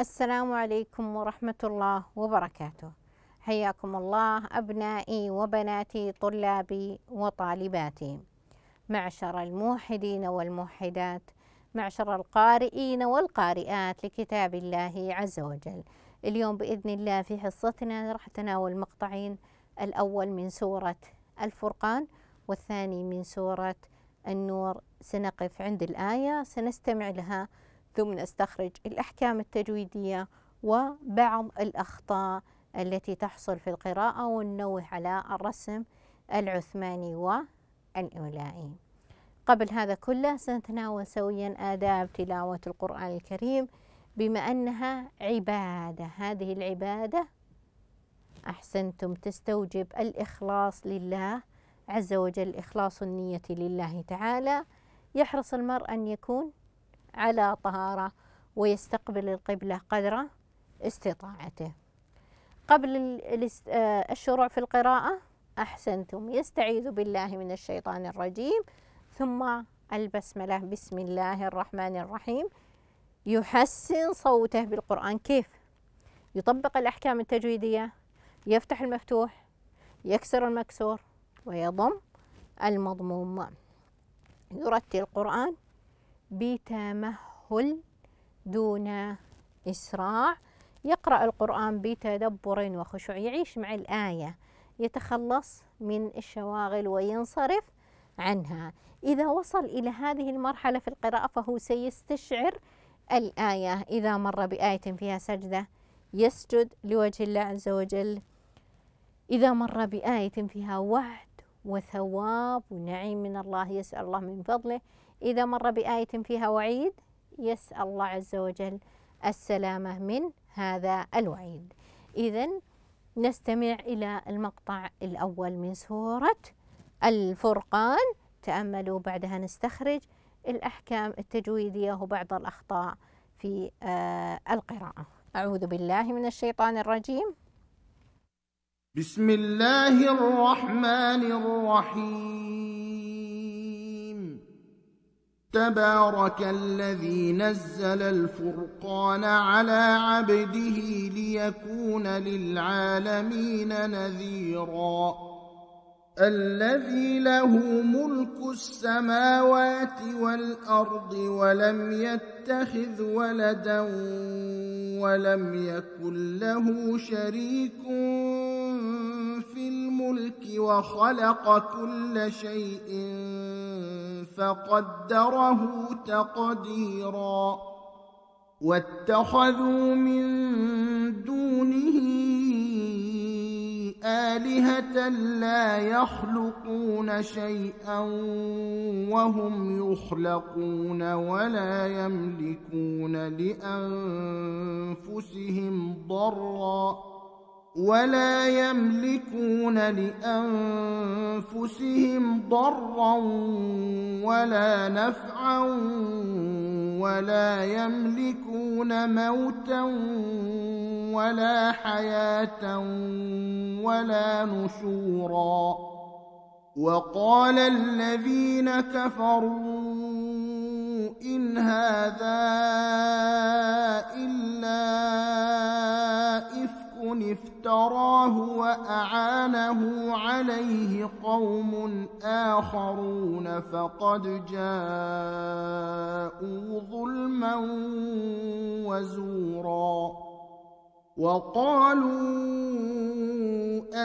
السلام عليكم ورحمة الله وبركاته حياكم الله أبنائي وبناتي طلابي وطالباتي معشر الموحدين والموحدات معشر القارئين والقارئات لكتاب الله عز وجل اليوم بإذن الله في حصتنا راح تناول مقطعين الأول من سورة الفرقان والثاني من سورة النور سنقف عند الآية سنستمع لها ثم نستخرج الأحكام التجويدية وبعض الأخطاء التي تحصل في القراءة وننوه على الرسم العثماني والإولائي قبل هذا كله سنتناول سويا آداب تلاوة القرآن الكريم بما أنها عبادة هذه العبادة أحسنتم تستوجب الإخلاص لله عز وجل إخلاص النية لله تعالى يحرص المرء أن يكون على طهارة ويستقبل القبلة قدر استطاعته قبل آه، الشروع في القراءة أحسنتم يستعيذ بالله من الشيطان الرجيم ثم البسملة بسم الله الرحمن الرحيم يحسن صوته بالقرآن كيف؟ يطبق الأحكام التجويدية يفتح المفتوح يكسر المكسور ويضم المضموم يرتل القرآن بتمهل دون إسراع يقرأ القرآن بتدبر وخشوع يعيش مع الآية يتخلص من الشواغل وينصرف عنها إذا وصل إلى هذه المرحلة في القراءة فهو سيستشعر الآية إذا مر بآية فيها سجدة يسجد لوجه الله عز وجل إذا مر بآية فيها وعد وثواب ونعيم من الله يسأل الله من فضله إذا مر بآية فيها وعيد يسأل الله عز وجل السلامة من هذا الوعيد إذا نستمع إلى المقطع الأول من سورة الفرقان تأملوا بعدها نستخرج الأحكام التجويدية وبعض الأخطاء في آه، القراءة أعوذ بالله من الشيطان الرجيم بسم الله الرحمن الرحيم تبارك الذي نزل الفرقان على عبده ليكون للعالمين نذيرا الذي له ملك السماوات والارض ولم يتخذ ولدا ولم يكن له شريك في الملك وخلق كل شيء فقدره تقديرا واتخذوا من دونه آلهة لا يخلقون شيئا وهم يخلقون ولا يملكون لأنفسهم ضرًّا ولا يملكون لانفسهم ضرا ولا نفعا ولا يملكون موتا ولا حياه ولا نشورا وقال الذين كفروا ان هذا الا إفك افتراه وأعانه عليه قوم آخرون فقد جاءوا ظلما وزورا وقالوا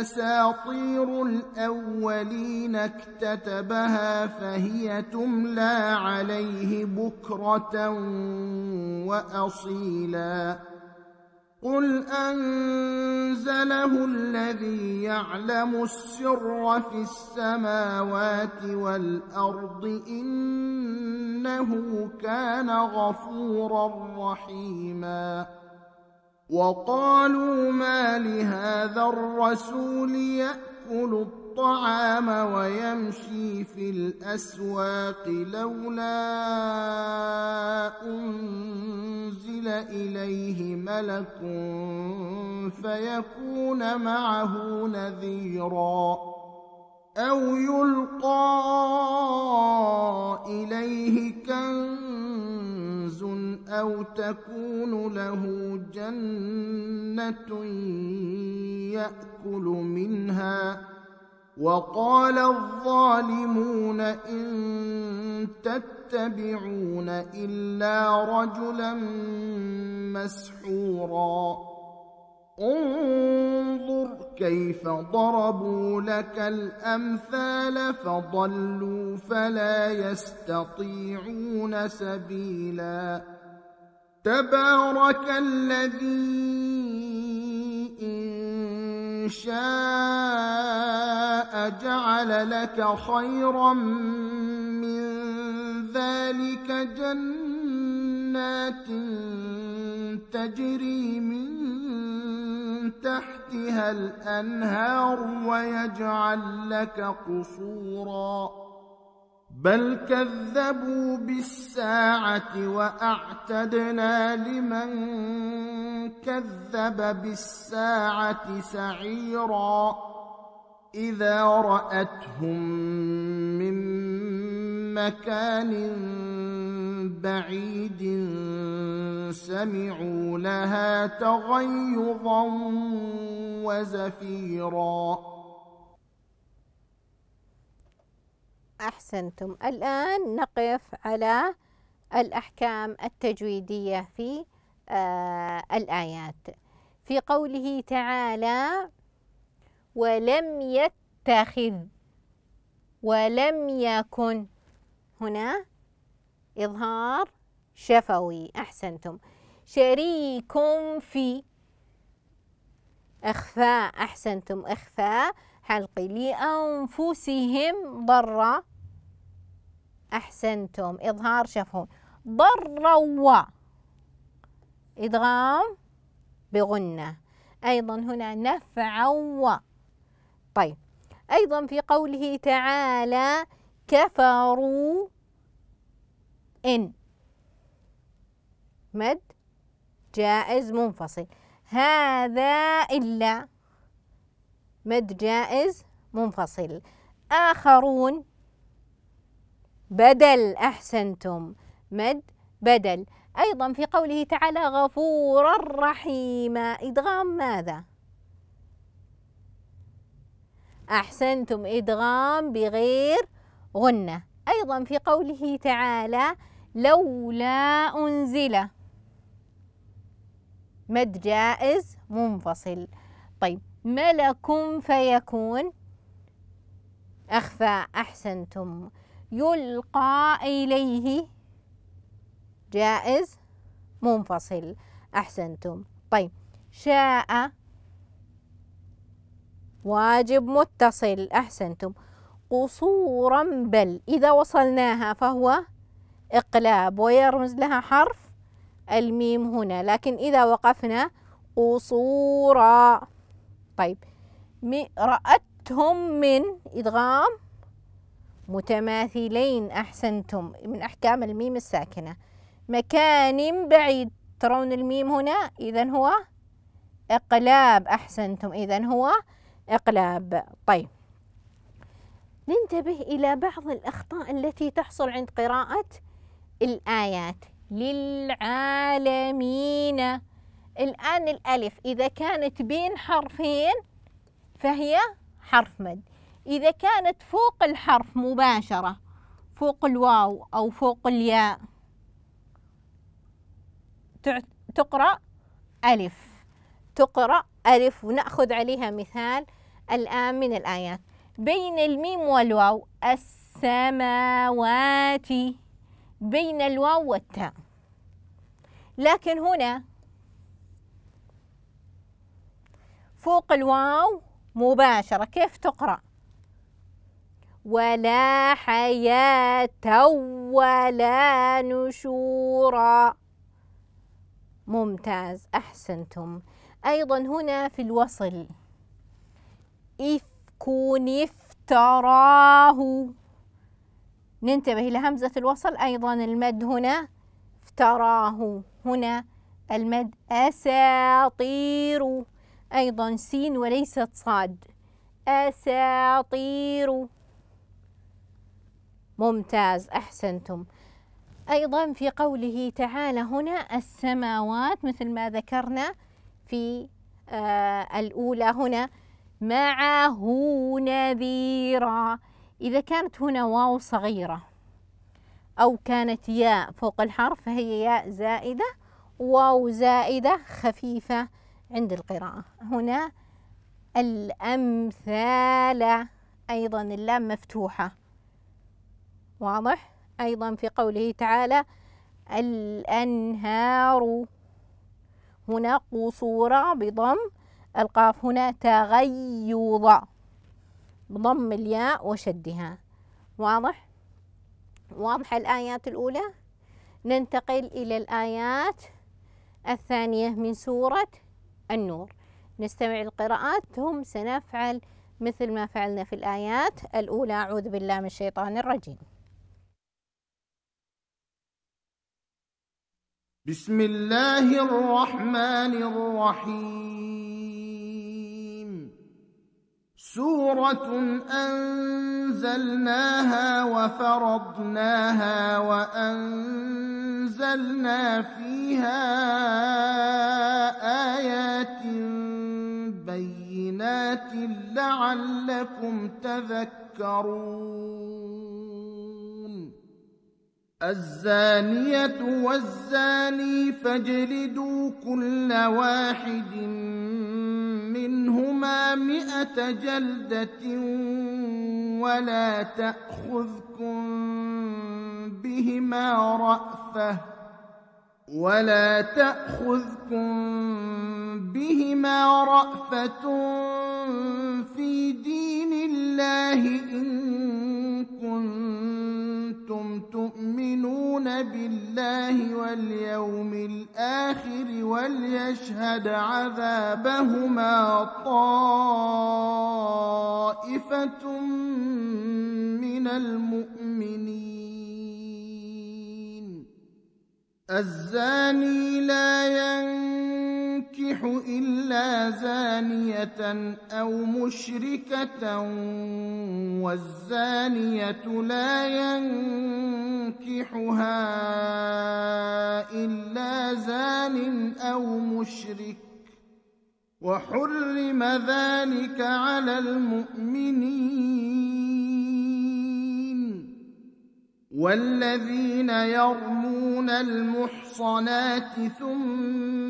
أساطير الأولين اكتتبها فهي تملى عليه بكرة وأصيلاً قل أنزله الذي يعلم السر في السماوات والأرض إنه كان غفورا رحيما وقالوا ما لهذا الرسول يأكل الطعام الطعام ويمشي في الاسواق لولا انزل اليه ملك فيكون معه نذيرا او يلقى اليه كنز او تكون له جنه ياكل منها وقال الظالمون إن تتبعون إلا رجلا مسحورا انظر كيف ضربوا لك الأمثال فضلوا فلا يستطيعون سبيلا تبارك الذي إن شاء جعل لك خيرا من ذلك جنات تجري من تحتها الانهار ويجعل لك قصورا بل كذبوا بالساعه واعتدنا لمن كذب بالساعه سعيرا اذا راتهم من مكان بعيد سمعوا لها تغيظا وزفيرا أحسنتم الآن نقف على الأحكام التجويدية في آه الآيات في قوله تعالى ولم يتخذ ولم يكن هنا إظهار شفوي أحسنتم شريك في إخفاء أحسنتم إخفاء حلقي لأنفسهم ضرّة أحسنتم إظهار شفهون ضروا إدغام بغنة أيضا هنا نفعوا طيب أيضا في قوله تعالى كفروا إن مد جائز منفصل هذا إلا مد جائز منفصل آخرون بدل أحسنتم مد بدل أيضا في قوله تعالى غفورا رحيما إدغام ماذا؟ أحسنتم إدغام بغير غنة أيضا في قوله تعالى لولا أنزل مد جائز منفصل طيب ملك فيكون أخفى أحسنتم يلقى إليه جائز منفصل أحسنتم طيب شاء واجب متصل أحسنتم قصورا بل إذا وصلناها فهو إقلاب ويرمز لها حرف الميم هنا لكن إذا وقفنا قصورا طيب رأتهم من إدغام متماثلين أحسنتم من أحكام الميم الساكنة مكان بعيد ترون الميم هنا إذا هو إقلاب أحسنتم إذا هو إقلاب طيب ننتبه إلى بعض الأخطاء التي تحصل عند قراءة الآيات للعالمين الآن الألف إذا كانت بين حرفين فهي حرف مد إذا كانت فوق الحرف مباشرة فوق الواو أو فوق الياء تقرأ ألف تقرأ ألف ونأخذ عليها مثال الآن من الآيات بين الميم والواو السماوات بين الواو والتاء لكن هنا فوق الواو مباشرة كيف تقرأ ولا حياة ولا نشورا ممتاز أحسنتم أيضا هنا في الوصل إفكون افتراه ننتبه إلى همزة الوصل أيضا المد هنا افتراه هنا المد أساطير أيضا سين وليست صاد أساطير ممتاز أحسنتم أيضا في قوله تعالى هنا السماوات مثل ما ذكرنا في آه الأولى هنا معه نذيرا إذا كانت هنا واو صغيرة أو كانت ياء فوق الحرف فهي ياء زائدة واو زائدة خفيفة عند القراءة هنا الأمثال أيضا اللام مفتوحة واضح أيضا في قوله تعالى الأنهار هنا قصورة بضم القاف هنا تغيض بضم الياء وشدها واضح واضحة الآيات الأولى ننتقل إلى الآيات الثانية من سورة النور نستمع القراءات ثم سنفعل مثل ما فعلنا في الآيات الأولى أعوذ بالله من الشيطان الرجيم بسم الله الرحمن الرحيم سورة أنزلناها وفرضناها وأنزلنا فيها آيات بينات لعلكم تذكرون الزانية والزاني فاجلدوا كل واحد منهما مئة جلدة ولا تأخذكم بهما رأفة ولا تأخذكم بهما رأفة في دين الله إن كنتم تؤمنون بالله واليوم الاخر وليشهد عذابهما طائفه من المؤمنين الزاني لا ينكر ينكح إلا زانية أو مشركة والزانية لا ينكحها إلا زان أو مشرك وحرم ذلك على المؤمنين والذين يرمون المحصنات ثم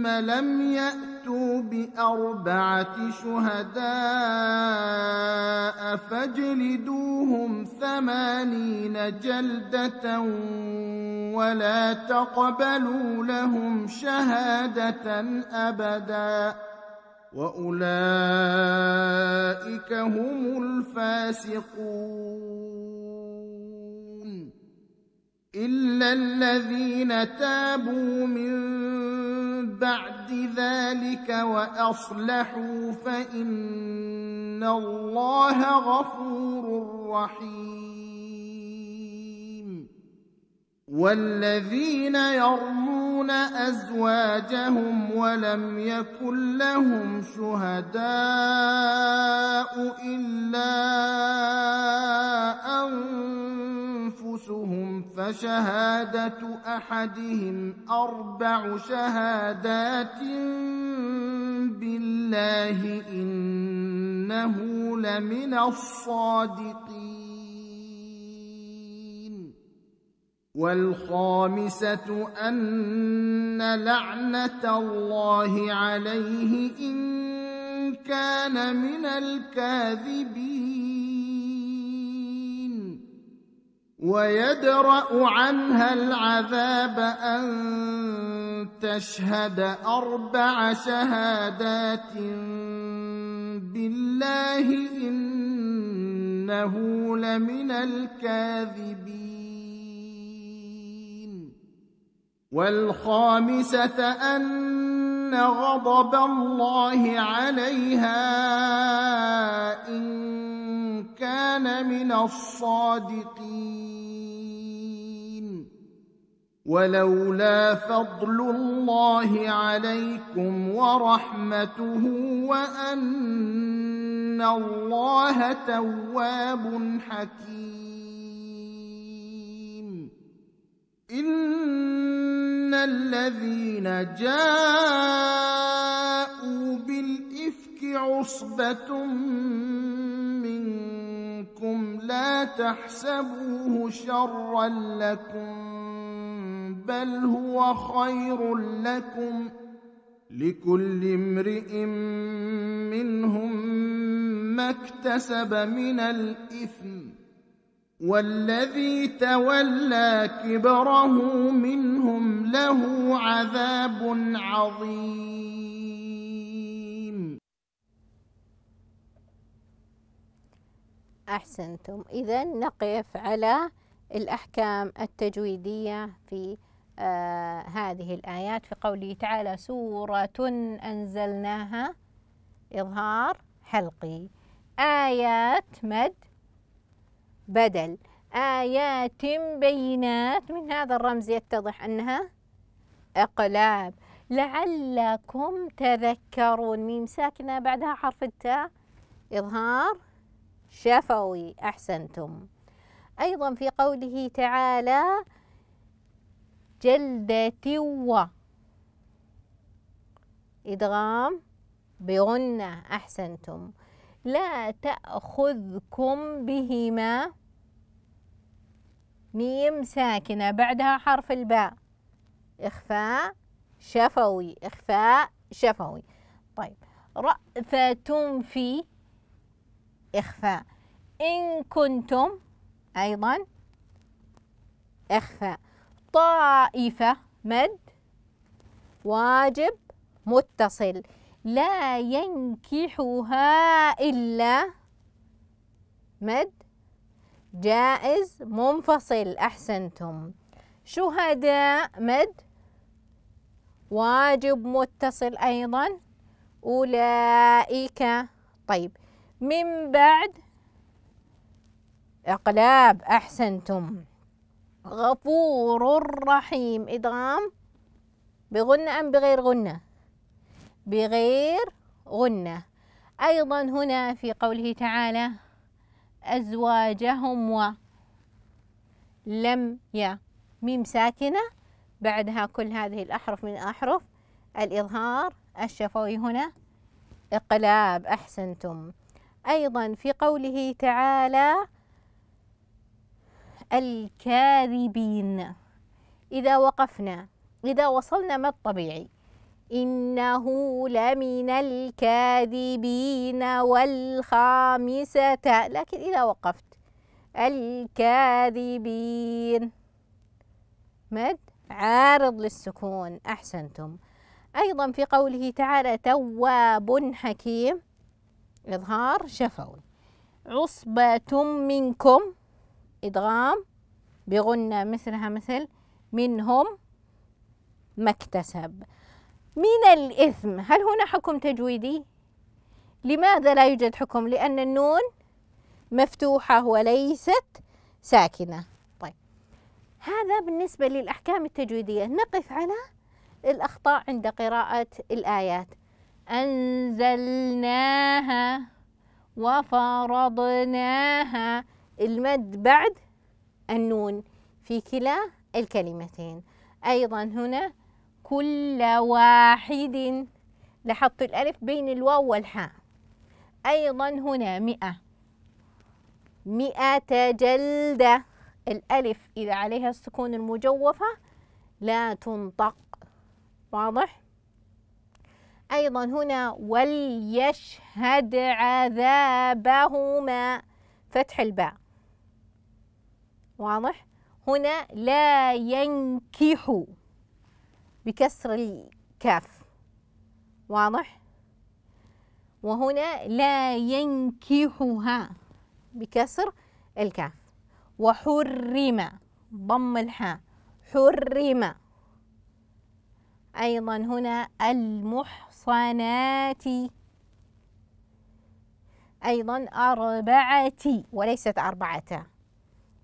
ثم لم يأتوا بأربعة شهداء فاجلدوهم ثمانين جلدة ولا تقبلوا لهم شهادة أبدا وأولئك هم الفاسقون إلا الذين تابوا من بعد ذلك وأصلحوا فإن الله غفور رحيم والذين يرمون أزواجهم ولم يكن لهم شهداء إلا أن رؤوسهم فشهادة أحدهم أربع شهادات بالله إنه لمن الصادقين والخامسة أن لعنة الله عليه إن كان من الكاذبين ويدرا عنها العذاب ان تشهد اربع شهادات بالله انه لمن الكاذبين والخامسه ان غضب الله عليها ان كان من الصادقين ولولا فضل الله عليكم ورحمته وان الله تواب حكيم ان الذين جاءوا بالافك عصبه منكم لا تحسبوه شرا لكم بل هو خير لكم لكل امرئ منهم ما اكتسب من الاثم والذي تولى كبره منهم له عذاب عظيم أحسنتم إذا نقف على الأحكام التجويدية في آه هذه الآيات في قوله تعالى سورة أنزلناها إظهار حلقي آيات مد بدل آيات بينات من هذا الرمز يتضح أنها أقلاب لعلكم تذكرون ميم ساكنة بعدها حرف التاء إظهار شفوي أحسنتم أيضا في قوله تعالى جلدة و إدغام بغنة أحسنتم لا تأخذكم بهما ميم ساكنة بعدها حرف الباء إخفاء شفوي إخفاء شفوي طيب رأفة في إخفاء إن كنتم أيضا إخفاء طائفة مد واجب متصل لا ينكحها إلا مد جائز منفصل أحسنتم شهداء مد واجب متصل أيضا أولئك طيب من بعد إقلاب أحسنتم غفور رحيم إدغام بغنة أم بغير غنة بغير غنة أيضا هنا في قوله تعالى أزواجهم و لم يا ميم ساكنة بعدها كل هذه الأحرف من أحرف الإظهار الشفوي هنا إقلاب أحسنتم أيضا في قوله تعالى الكاذبين إذا وقفنا إذا وصلنا ما الطبيعي إنه لمن الكاذبين والخامسة لكن إذا وقفت الكاذبين مد عارض للسكون أحسنتم أيضا في قوله تعالى تواب حكيم إظهار شفوي عصبة منكم إدغام بغنة مثلها مثل منهم ما اكتسب من الإثم هل هنا حكم تجويدي؟ لماذا لا يوجد حكم؟ لأن النون مفتوحة وليست ساكنة طيب هذا بالنسبة للأحكام التجويدية نقف على الأخطاء عند قراءة الآيات أنزلناها وفرضناها المد بعد النون في كلا الكلمتين أيضا هنا كل واحد لاحظت الألف بين الواو والحاء أيضا هنا مئة مئة جلدة الألف إذا عليها السكون المجوفة لا تنطق واضح؟ أيضا هنا وليشهد عذابهما فتح الباء واضح هنا لا ينكح بكسر الكاف واضح وهنا لا ينكحها بكسر الكاف وحرم ضم الحاء حرم أيضا هنا المحرم صناتي أيضا أربعة وليست أربعة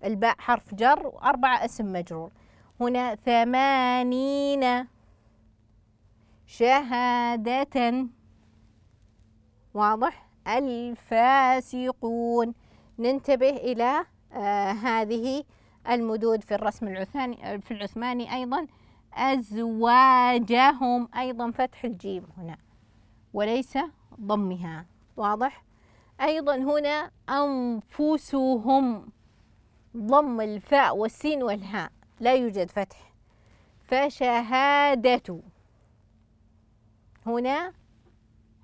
الباء حرف جر وأربعة اسم مجرور هنا ثمانين شهادة واضح الفاسقون ننتبه إلى آه هذه المدود في الرسم العثماني في العثماني أيضا أزواجهم أيضا فتح الجيم هنا وليس ضمها واضح أيضا هنا أنفسهم ضم الفاء والسين والهاء لا يوجد فتح فشهادة هنا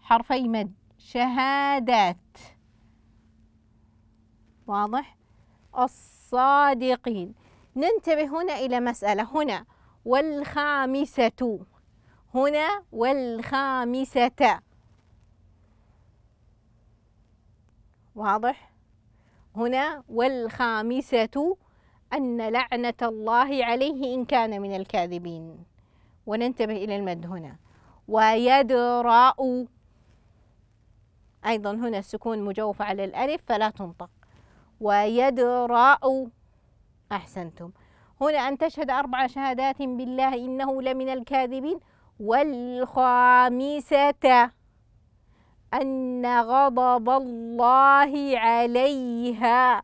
حرفي مد شهادات واضح الصادقين ننتبه هنا إلى مسألة هنا والخامسة هنا والخامسة واضح هنا والخامسة أن لعنة الله عليه إن كان من الكاذبين وننتبه إلى المد هنا ويدرأ أيضا هنا السكون مجوف على الألف فلا تنطق ويدرأ أحسنتم هنا أن تشهد أربع شهادات بالله إنه لمن الكاذبين والخامسة أن غضب الله عليها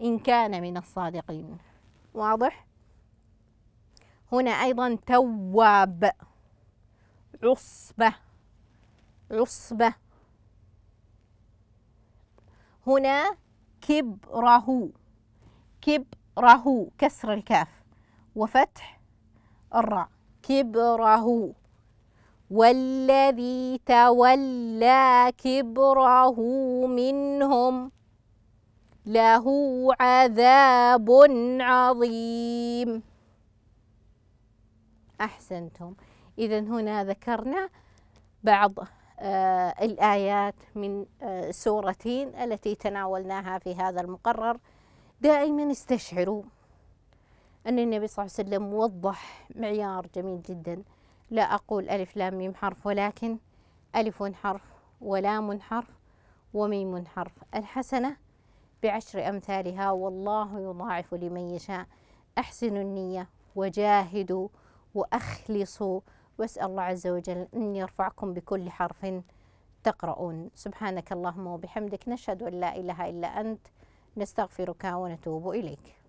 إن كان من الصادقين واضح؟ هنا أيضا تواب عصبة عصبة هنا كبره كبر راهو كسر الكاف وفتح الراء كبره والذي تولى كبره منهم له عذاب عظيم احسنتم اذا هنا ذكرنا بعض آه الآيات من آه التي تناولناها في هذا المقرر دائما استشعروا أن النبي صلى الله عليه وسلم وضح معيار جميل جدا لا أقول ألف لام ميم حرف ولكن ألف حرف ولام حرف وميم حرف الحسنة بعشر أمثالها والله يضاعف لمن يشاء أحسنوا النية وجاهدوا وأخلصوا واسأل الله عز وجل أن يرفعكم بكل حرف تقرؤون سبحانك اللهم وبحمدك نشهد أن لا إله إلا أنت نستغفرك ونتوب إليك